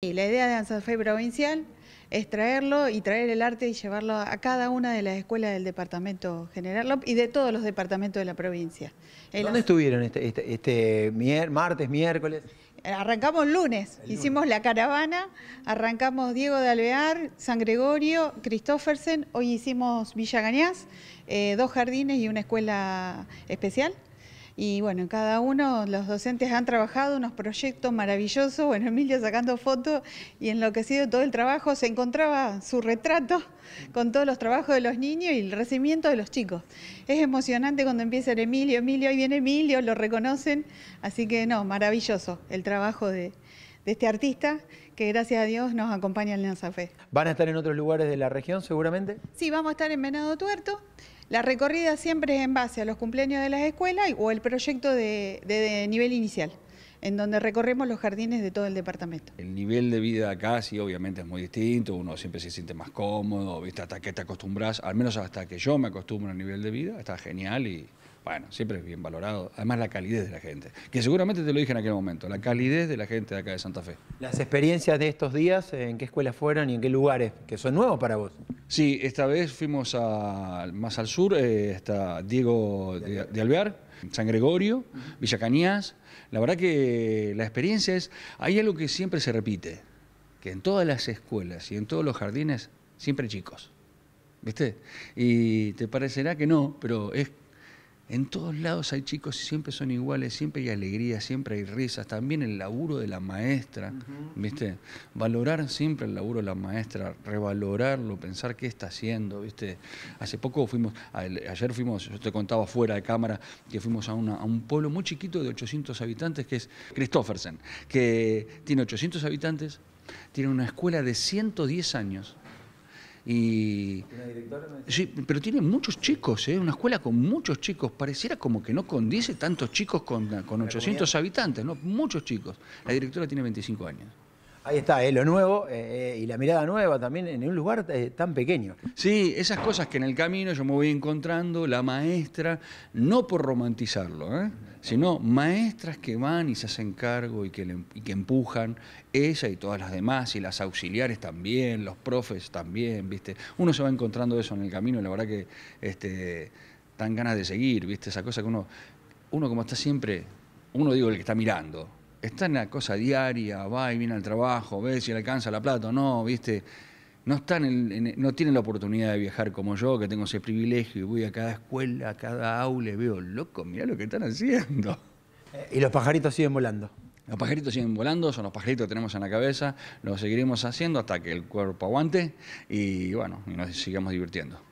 la idea de Fe Provincial es traerlo y traer el arte y llevarlo a cada una de las escuelas del Departamento General y de todos los departamentos de la provincia. ¿Dónde estuvieron este, este, este martes, miércoles? Arrancamos lunes, hicimos la caravana, arrancamos Diego de Alvear, San Gregorio, Christoffersen, hoy hicimos Villa Gañás, eh, dos jardines y una escuela especial. Y bueno, cada uno, los docentes han trabajado unos proyectos maravillosos. Bueno, Emilio sacando fotos y enloquecido todo el trabajo, se encontraba su retrato con todos los trabajos de los niños y el recibimiento de los chicos. Es emocionante cuando empieza Emilio, Emilio, ahí viene Emilio, lo reconocen. Así que no, maravilloso el trabajo de, de este artista que gracias a Dios nos acompaña en Lanzafé. Fe. ¿Van a estar en otros lugares de la región seguramente? Sí, vamos a estar en Venado Tuerto. La recorrida siempre es en base a los cumpleaños de las escuelas o el proyecto de, nivel inicial en donde recorremos los jardines de todo el departamento. El nivel de vida acá sí obviamente es muy distinto, uno siempre se siente más cómodo, ¿viste? hasta que te acostumbras, al menos hasta que yo me acostumbro al nivel de vida, está genial y, bueno, siempre es bien valorado. Además, la calidez de la gente. Que seguramente te lo dije en aquel momento, la calidez de la gente de acá de Santa Fe. Las experiencias de estos días, ¿en qué escuelas fueron y en qué lugares? Que son nuevos para vos. Sí, esta vez fuimos más al sur, eh, ...está Diego de, Alvear, San Gregorio, Villa Cañas. La verdad que la experiencia es. Hay algo que siempre se repite, que en todas las escuelas y en todos los jardines, siempre chicos. ¿Viste? Y te parecerá que no, pero es en todos lados hay chicos y siempre son iguales, siempre hay alegría, siempre hay risas. También el laburo de la maestra, ¿viste? Valorar siempre el laburo de la maestra, revalorarlo, pensar qué está haciendo, ¿viste? Hace poco fuimos, ayer fuimos, yo te contaba fuera de cámara, que fuimos a, a un pueblo muy chiquito de 800 habitantes que es Christoffersen, que tiene 800 habitantes, tiene una escuela de 110 años y, sí, pero tiene muchos chicos, ¿eh? una escuela con muchos chicos. Pareciera como que no condice tantos chicos con, con 800 habitantes, ¿no? muchos chicos. La directora tiene 25 años. Ahí está, lo nuevo eh, eh, y la mirada nueva también en un lugar eh, tan pequeño. Sí, esas cosas que en el camino yo me voy encontrando, la maestra, no por romantizarlo, sino maestras que van y se hacen cargo y que, empujan, ella y todas las demás, y las auxiliares también, los profes también, ¿viste? Uno se va encontrando eso en el camino, y la verdad que este, dan ganas de seguir, ¿viste? Esa cosa que uno, uno como está siempre, uno digo el que está mirando, está en la cosa diaria, va y viene al trabajo, ve si le alcanza la plata o no, ¿viste? No, están no tienen la oportunidad de viajar como yo, que tengo ese privilegio y voy a cada escuela, a cada aula veo, loco, mira lo que están haciendo. Eh, y los pajaritos siguen volando. Los pajaritos siguen volando, son los pajaritos que tenemos en la cabeza, lo seguiremos haciendo hasta que el cuerpo aguante y bueno, y nos sigamos divirtiendo.